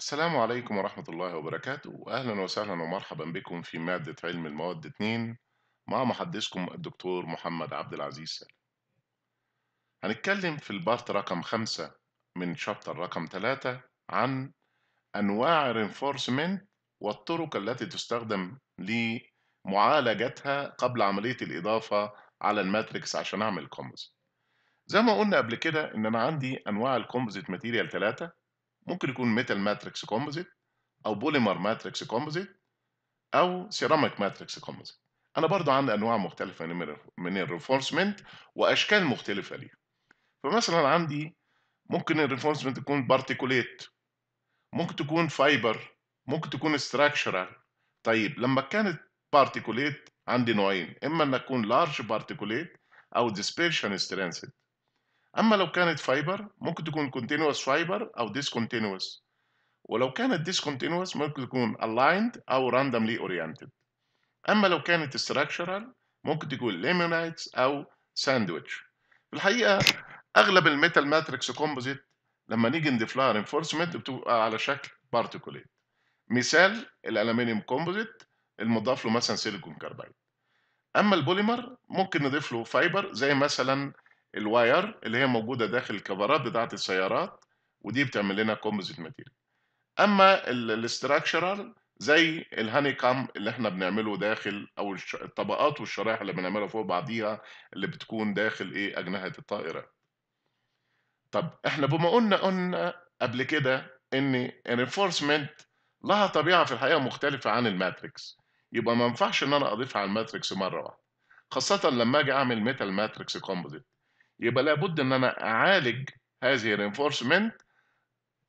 السلام عليكم ورحمة الله وبركاته أهلا وسهلا ومرحبا بكم في مادة علم المواد 2 مع محدثكم الدكتور محمد عبد العزيز سالم هنتكلم في البارت رقم 5 من شابتر رقم 3 عن أنواع الرينفورسمنت والطرق التي تستخدم لمعالجتها قبل عملية الإضافة على الماتريكس عشان أعمل كومبوزيت زي ما قلنا قبل كده إن أنا عندي أنواع الكومبوزيت ماتيريال ثلاثة ممكن يكون ميتال ماتريكس كومبوزيت او بوليمر ماتريكس كومبوزيت او سيراميك ماتريكس كومبوزيت انا برضو عندي انواع مختلفه من الريفورسمنت واشكال مختلفه ليها فمثلا عندي ممكن الريفورسمنت تكون بارتيكوليت ممكن تكون فايبر ممكن تكون استراكشرال طيب لما كانت بارتيكوليت عندي نوعين اما ان تكون لارج بارتيكوليت او ديسبيرشن سترينث اما لو كانت فايبر ممكن تكون continuous فايبر او discontinuous ولو كانت discontinuous ممكن تكون aligned او randomly oriented اما لو كانت structural ممكن تكون laminates او sandwich في الحقيقه اغلب الميتال ماتريكس كومبوزيت لما نيجي نضيف لها رينفورسمنت بتبقى على شكل بارتيكوليت مثال الالمنيوم كومبوزيت المضاف له مثلا سيليكون كاربايد اما البوليمر ممكن نضيف له فايبر زي مثلا الواير اللي هي موجوده داخل الكفرات بتاعه السيارات ودي بتعمل لنا كومبوزيت ماتيريال اما الاستراكشرال زي الهاني كام اللي احنا بنعمله داخل او الطبقات والشرايح اللي بنعملها فوق بعضيها اللي بتكون داخل ايه اجنحه الطائره طب احنا بما قلنا قلنا قبل كده ان الريفورسمنت لها طبيعه في الحقيقه مختلفه عن الماتريكس يبقى ما ينفعش ان انا اضيفها على الماتريكس مره واحده خاصه لما اجي اعمل ميتال ماتريكس كومبوزيت يبقى لابد ان انا اعالج هذه الرينفورسمنت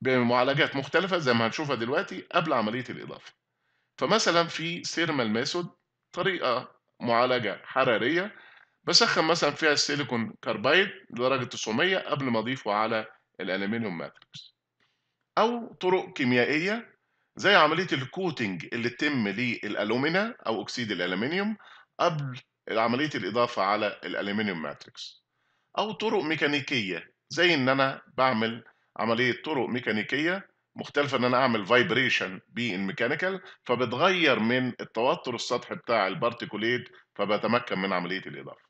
بمعالجات مختلفه زي ما هنشوفها دلوقتي قبل عمليه الاضافه. فمثلا في سيرمال ميثود طريقه معالجه حراريه بسخن مثلا فيها السيليكون كاربايد لدرجه 900 قبل ما اضيفه على الالومنيوم ماتريكس. او طرق كيميائيه زي عمليه الكوتنج اللي تتم للالومنا او اكسيد الالومنيوم قبل عمليه الاضافه على الالومنيوم ماتريكس. او طرق ميكانيكيه زي ان انا بعمل عمليه طرق ميكانيكيه مختلفه ان انا اعمل فايبريشن بالميكانيكال فبتغير من التوتر السطحي بتاع البارتيكوليت فبتمكن من عمليه الاضافه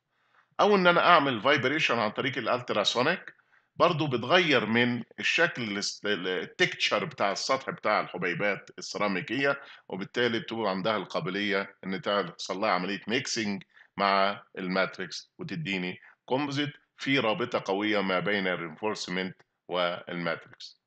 او ان انا اعمل فايبريشن عن طريق الالتراسونيك برضو بتغير من الشكل التكتشر بتاع السطح بتاع الحبيبات السيراميكيه وبالتالي بتبقى عندها القابليه ان تحصل لها عمليه ميكسنج مع الماتريكس وتديني كومبوزيت في رابطه قويه ما بين الرينفورسمنت والماتريكس